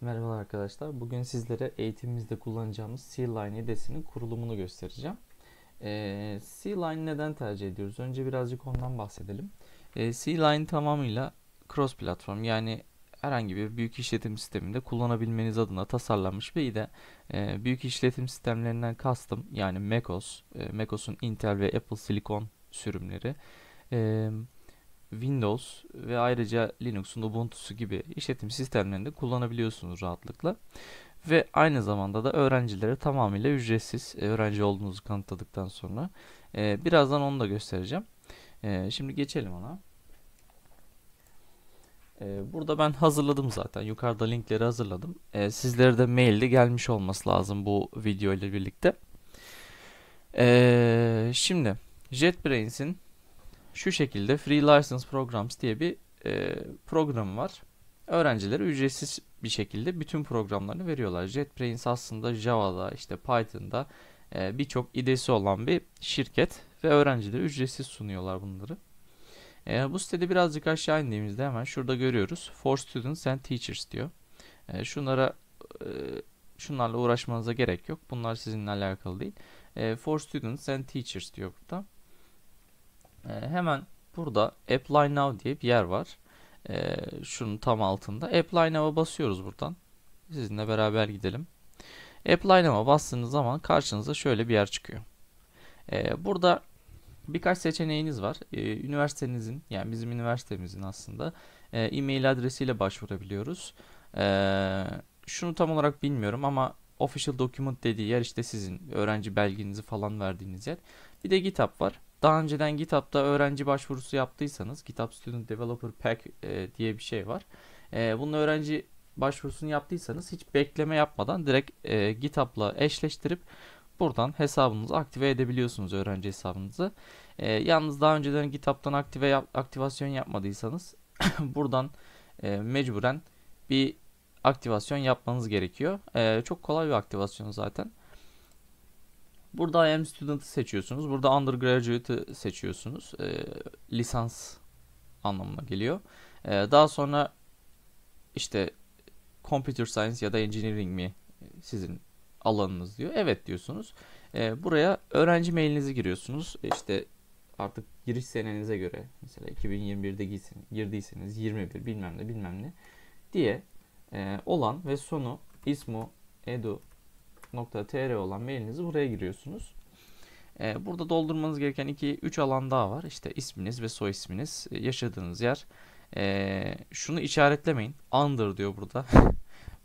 Merhabalar arkadaşlar. Bugün sizlere eğitimimizde kullanacağımız C-Line hedesinin kurulumunu göstereceğim. Ee, C-Line neden tercih ediyoruz? Önce birazcık ondan bahsedelim. Ee, C-Line tamamıyla cross platform yani herhangi bir büyük işletim sisteminde kullanabilmeniz adına tasarlanmış bir de e, ee, büyük işletim sistemlerinden kastım yani macOS, e, macOS'un Intel ve Apple Silicon sürümleri. E, Windows ve ayrıca Linux'un Ubuntu'su gibi işletim sistemlerinde kullanabiliyorsunuz rahatlıkla. Ve aynı zamanda da öğrencilere tamamıyla ücretsiz e, öğrenci olduğunuzu kanıtladıktan sonra. E, birazdan onu da göstereceğim. E, şimdi geçelim ona. burada ben hazırladım zaten. Yukarıda linkleri hazırladım. E, sizlere de mailde gelmiş olması lazım bu video ile birlikte. şimdi JetBrains'in şu şekilde Free License Programs diye bir e, program var. Öğrencilere ücretsiz bir şekilde bütün programlarını veriyorlar. JetBrains aslında Java'da, işte Python'da e, birçok idesi olan bir şirket ve öğrencilere ücretsiz sunuyorlar bunları. E, bu sitede birazcık aşağı indiğimizde hemen şurada görüyoruz. For Students and Teachers diyor. E, şunlara e, şunlarla uğraşmanıza gerek yok. Bunlar sizinle alakalı değil. E, for Students and Teachers diyor burada e, hemen burada Apply Now diye bir yer var. E, şunun tam altında. Apply Now'a basıyoruz buradan. Sizinle beraber gidelim. Apply Now'a bastığınız zaman karşınıza şöyle bir yer çıkıyor. E, burada birkaç seçeneğiniz var. E, üniversitenizin yani bizim üniversitemizin aslında e, e-mail adresiyle başvurabiliyoruz. E, şunu tam olarak bilmiyorum ama official document dediği yer işte sizin öğrenci belgenizi falan verdiğiniz yer. Bir de GitHub var. Daha önceden GitHub'da öğrenci başvurusu yaptıysanız GitHub Student Developer Pack e, diye bir şey var. E, bunun öğrenci başvurusunu yaptıysanız hiç bekleme yapmadan direkt e, GitHub'la eşleştirip buradan hesabınızı aktive edebiliyorsunuz öğrenci hesabınızı. E, yalnız daha önceden GitHub'tan aktive yap, aktivasyon yapmadıysanız buradan e, mecburen bir aktivasyon yapmanız gerekiyor. E, çok kolay bir aktivasyon zaten. Burada I am student'ı seçiyorsunuz. Burada undergraduate'ı seçiyorsunuz. E, lisans anlamına geliyor. E, daha sonra işte computer science ya da engineering mi sizin alanınız diyor. Evet diyorsunuz. E, buraya öğrenci mailinizi giriyorsunuz. İşte artık giriş senenize göre mesela 2021'de gitsin, girdiyseniz 21 bilmem ne bilmem ne diye e, olan ve sonu ismo edu outlook.tr olan mailinizi buraya giriyorsunuz. E, burada doldurmanız gereken 2-3 alan daha var. İşte isminiz ve soy isminiz, e, yaşadığınız yer. E, şunu işaretlemeyin. Under diyor burada.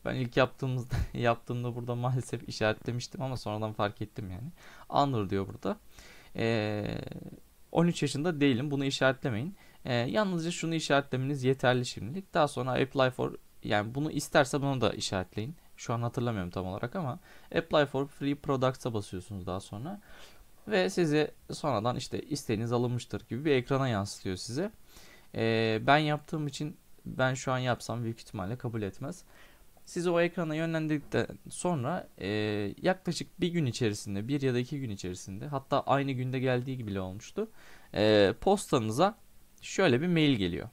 ben ilk yaptığımızda yaptığımda burada maalesef işaretlemiştim ama sonradan fark ettim yani. Under diyor burada. E, ee, 13 yaşında değilim. Bunu işaretlemeyin. E, yalnızca şunu işaretlemeniz yeterli şimdilik. Daha sonra apply for yani bunu isterse bunu da işaretleyin. Şu an hatırlamıyorum tam olarak ama Apply for Free Products'a basıyorsunuz daha sonra. Ve sizi sonradan işte isteğiniz alınmıştır gibi bir ekrana yansıtıyor size. Ee, ben yaptığım için ben şu an yapsam büyük ihtimalle kabul etmez. Sizi o ekrana yönlendirdikten sonra e, yaklaşık bir gün içerisinde, bir ya da iki gün içerisinde hatta aynı günde geldiği gibi bile olmuştu. E, postanıza şöyle bir mail geliyor.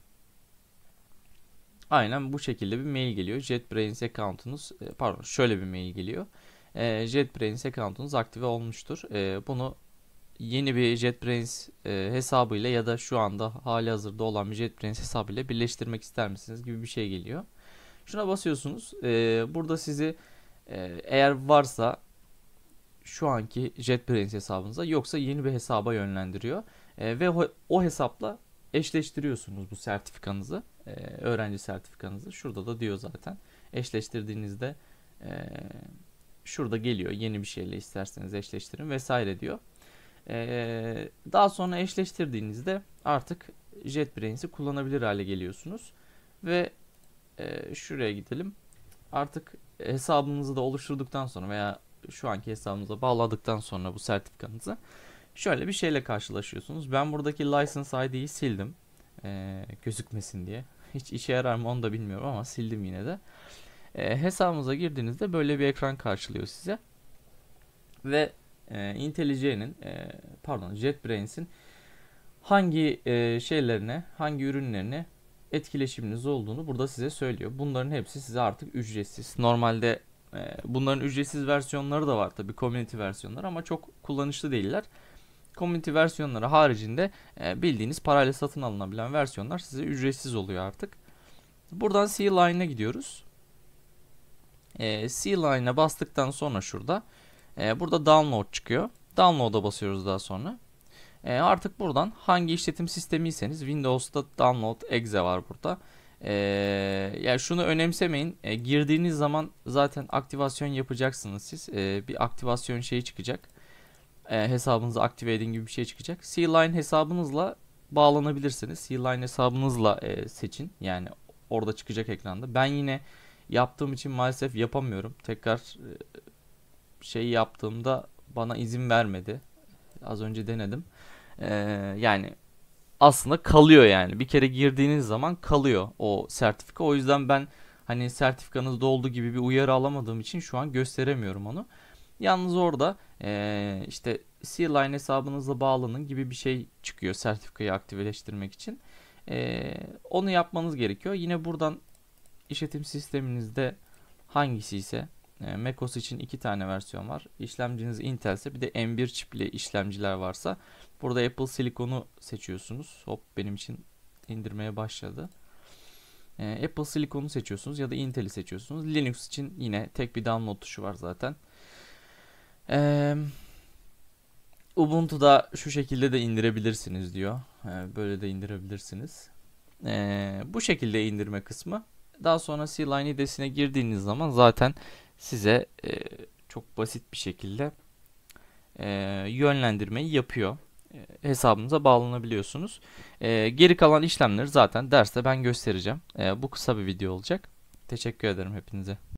Aynen bu şekilde bir mail geliyor. JetBrains account'unuz e, pardon şöyle bir mail geliyor. E, JetBrains account'unuz aktive olmuştur. E, bunu yeni bir JetBrains e, hesabıyla ya da şu anda hali hazırda olan bir JetBrains hesabıyla birleştirmek ister misiniz gibi bir şey geliyor. Şuna basıyorsunuz. E, burada sizi e, eğer varsa şu anki JetBrains hesabınıza yoksa yeni bir hesaba yönlendiriyor. E, ve o hesapla eşleştiriyorsunuz bu sertifikanızı, e, öğrenci sertifikanızı. Şurada da diyor zaten. Eşleştirdiğinizde e, şurada geliyor yeni bir şeyle isterseniz eşleştirin vesaire diyor. E, daha sonra eşleştirdiğinizde artık JetBrains'i kullanabilir hale geliyorsunuz. Ve şuraya gidelim. Artık hesabınızı da oluşturduktan sonra veya şu anki hesabınıza bağladıktan sonra bu sertifikanızı Şöyle bir şeyle karşılaşıyorsunuz. Ben buradaki license ID'yi sildim. Ee, gözükmesin diye. Hiç işe yarar mı onu da bilmiyorum ama sildim yine de. Ee, hesabımıza girdiğinizde böyle bir ekran karşılıyor size. Ve e, IntelliJ'nin e, pardon JetBrains'in hangi e, şeylerine, hangi ürünlerine etkileşiminiz olduğunu burada size söylüyor. Bunların hepsi size artık ücretsiz. Normalde e, bunların ücretsiz versiyonları da var tabi community versiyonları ama çok kullanışlı değiller. Community versiyonları haricinde e, bildiğiniz parayla satın alınabilen versiyonlar size ücretsiz oluyor artık. Buradan C-Line'a gidiyoruz. E, C-Line'a bastıktan sonra şurada e, burada download çıkıyor. Download'a basıyoruz daha sonra. E, artık buradan hangi işletim sistemiyseniz Windows'ta download exe var burada. E, yani şunu önemsemeyin. E, girdiğiniz zaman zaten aktivasyon yapacaksınız siz. E, bir aktivasyon şeyi çıkacak e, hesabınızı aktive edin gibi bir şey çıkacak. C-Line hesabınızla bağlanabilirsiniz. C-Line hesabınızla e, seçin. Yani orada çıkacak ekranda. Ben yine yaptığım için maalesef yapamıyorum. Tekrar e, şey yaptığımda bana izin vermedi. Az önce denedim. E, yani aslında kalıyor yani. Bir kere girdiğiniz zaman kalıyor o sertifika. O yüzden ben hani sertifikanız doldu gibi bir uyarı alamadığım için şu an gösteremiyorum onu. Yalnız orada e, işte C-Line hesabınızla bağlanın gibi bir şey çıkıyor sertifikayı aktifleştirmek için. E, onu yapmanız gerekiyor. Yine buradan işletim sisteminizde hangisi ise e, macOS için iki tane versiyon var. İşlemciniz Intel ise bir de M1 çipli işlemciler varsa burada Apple Silicon'u seçiyorsunuz. Hop benim için indirmeye başladı. Ee, Apple Silicon'u seçiyorsunuz ya da Intel'i seçiyorsunuz. Linux için yine tek bir download tuşu var zaten. Ee, Ubuntu'da şu şekilde de indirebilirsiniz diyor. Ee, böyle de indirebilirsiniz. Ee, bu şekilde indirme kısmı. Daha sonra C-Line idesine girdiğiniz zaman zaten size e, çok basit bir şekilde e, yönlendirmeyi yapıyor. E, hesabınıza bağlanabiliyorsunuz. E, geri kalan işlemleri zaten derste ben göstereceğim. E, bu kısa bir video olacak. Teşekkür ederim hepinize.